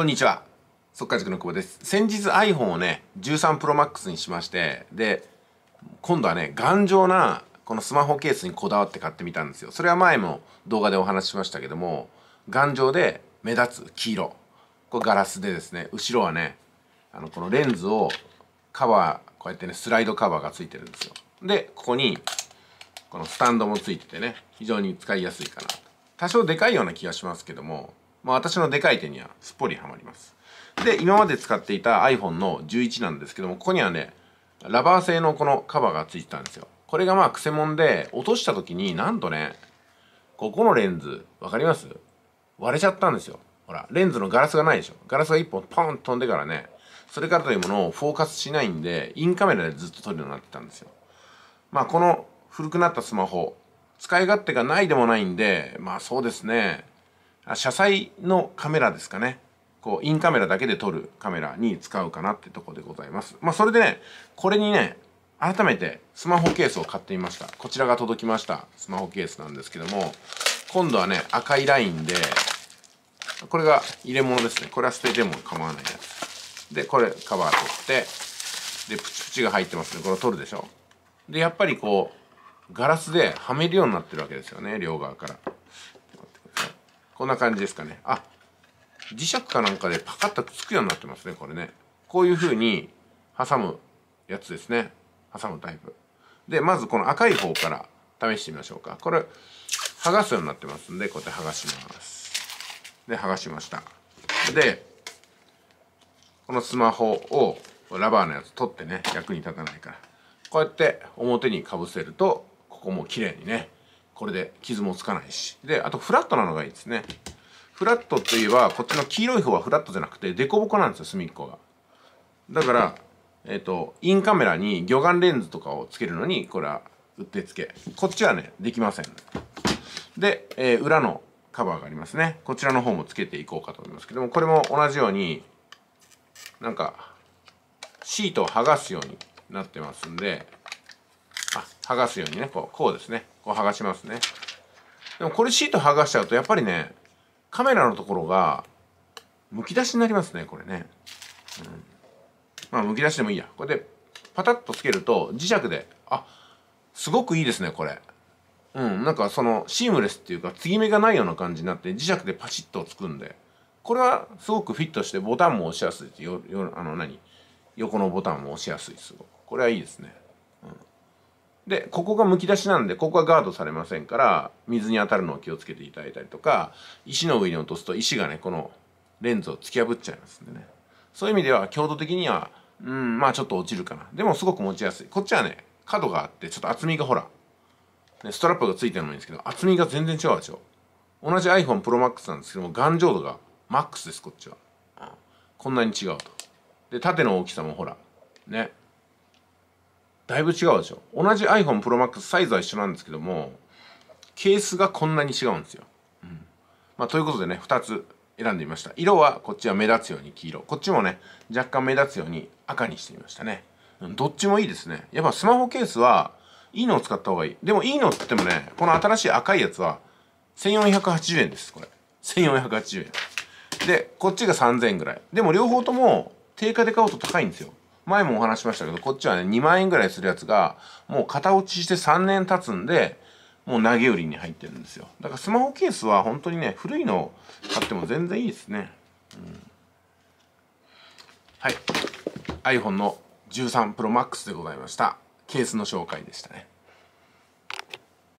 こんにちは。速稼塾の久保です。先日 iPhone をね、13 Pro Max にしまして、で、今度はね、頑丈なこのスマホケースにこだわって買ってみたんですよ。それは前も動画でお話ししましたけども、頑丈で目立つ黄色。これガラスでですね、後ろはね、あの、このレンズをカバー、こうやってね、スライドカバーがついてるんですよ。で、ここに、このスタンドもついててね、非常に使いやすいかなと。多少でかいような気がしますけども、まあ、私のでかい手にはすっぽりはまります。で、今まで使っていた iPhone の11なんですけども、ここにはね、ラバー製のこのカバーがついてたんですよ。これがまあ、くせもんで、落とした時になんとね、ここのレンズ、わかります割れちゃったんですよ。ほら、レンズのガラスがないでしょ。ガラスが一本ポンと飛んでからね、それからというものをフォーカスしないんで、インカメラでずっと撮るようになってたんですよ。まあ、この古くなったスマホ、使い勝手がないでもないんで、まあそうですね、車載のカメラですかねこうインカメラだけで撮るカメラに使うかなってとこでございますまあそれでねこれにね改めてスマホケースを買ってみましたこちらが届きましたスマホケースなんですけども今度はね赤いラインでこれが入れ物ですねこれは捨てても構わないやつでこれカバー取ってでプチプチが入ってますねこれ取るでしょでやっぱりこうガラスではめるようになってるわけですよね両側からこんな感じですかね。あ、磁石かなんかでパカッとつくようになってますね、これね。こういう風に挟むやつですね。挟むタイプ。で、まずこの赤い方から試してみましょうか。これ、剥がすようになってますんで、こうやって剥がします。で、剥がしました。で、このスマホをラバーのやつ取ってね、役に立たないから。こうやって表にかぶせると、ここも綺麗にね、これで傷もつかないしであとフラットなのがいいですねフラットといえばこっちの黄色い方はフラットじゃなくて凸凹なんですよ隅っこがだからえっ、ー、とインカメラに魚眼レンズとかをつけるのにこれはうってつけこっちはねできませんで、えー、裏のカバーがありますねこちらの方もつけていこうかと思いますけどもこれも同じようになんかシートを剥がすようになってますんであ剥がすようにねこうこうですねこう剥がしますねでもこれシート剥がしちゃうとやっぱりねカメラのところがむき出しになりますねこれね、うん、まあむき出しでもいいやこれでパタッとつけると磁石であすごくいいですねこれうんなんかそのシームレスっていうか継ぎ目がないような感じになって磁石でパチッとつくんでこれはすごくフィットしてボタンも押しやすいよよあの何横のボタンも押しやすいすごくこれはいいですねでここがむき出しなんでここはガードされませんから水に当たるのを気をつけていただいたりとか石の上に落とすと石がねこのレンズを突き破っちゃいますんでねそういう意味では強度的にはうんまあちょっと落ちるかなでもすごく持ちやすいこっちはね角があってちょっと厚みがほら、ね、ストラップがついてるのもいいんですけど厚みが全然違うでしょ同じ iPhone Pro Max なんですけども頑丈度がマックスですこっちは、うん、こんなに違うとで縦の大きさもほらねだいぶ違うでしょ同じ iPhone Pro Max サイズは一緒なんですけどもケースがこんなに違うんですよ、うん、まあ、ということでね2つ選んでみました色はこっちは目立つように黄色こっちもね若干目立つように赤にしてみましたね、うん、どっちもいいですねやっぱスマホケースはいいのを使った方がいいでもいいのって言ってもねこの新しい赤いやつは1480円ですこれ1480円でこっちが3000円ぐらいでも両方とも定価で買うと高いんですよ前もお話しましたけどこっちはね2万円ぐらいするやつがもう型落ちして3年経つんでもう投げ売りに入ってるんですよだからスマホケースは本当にね古いのを買っても全然いいですね、うん、はい iPhone の 13ProMax でございましたケースの紹介でしたね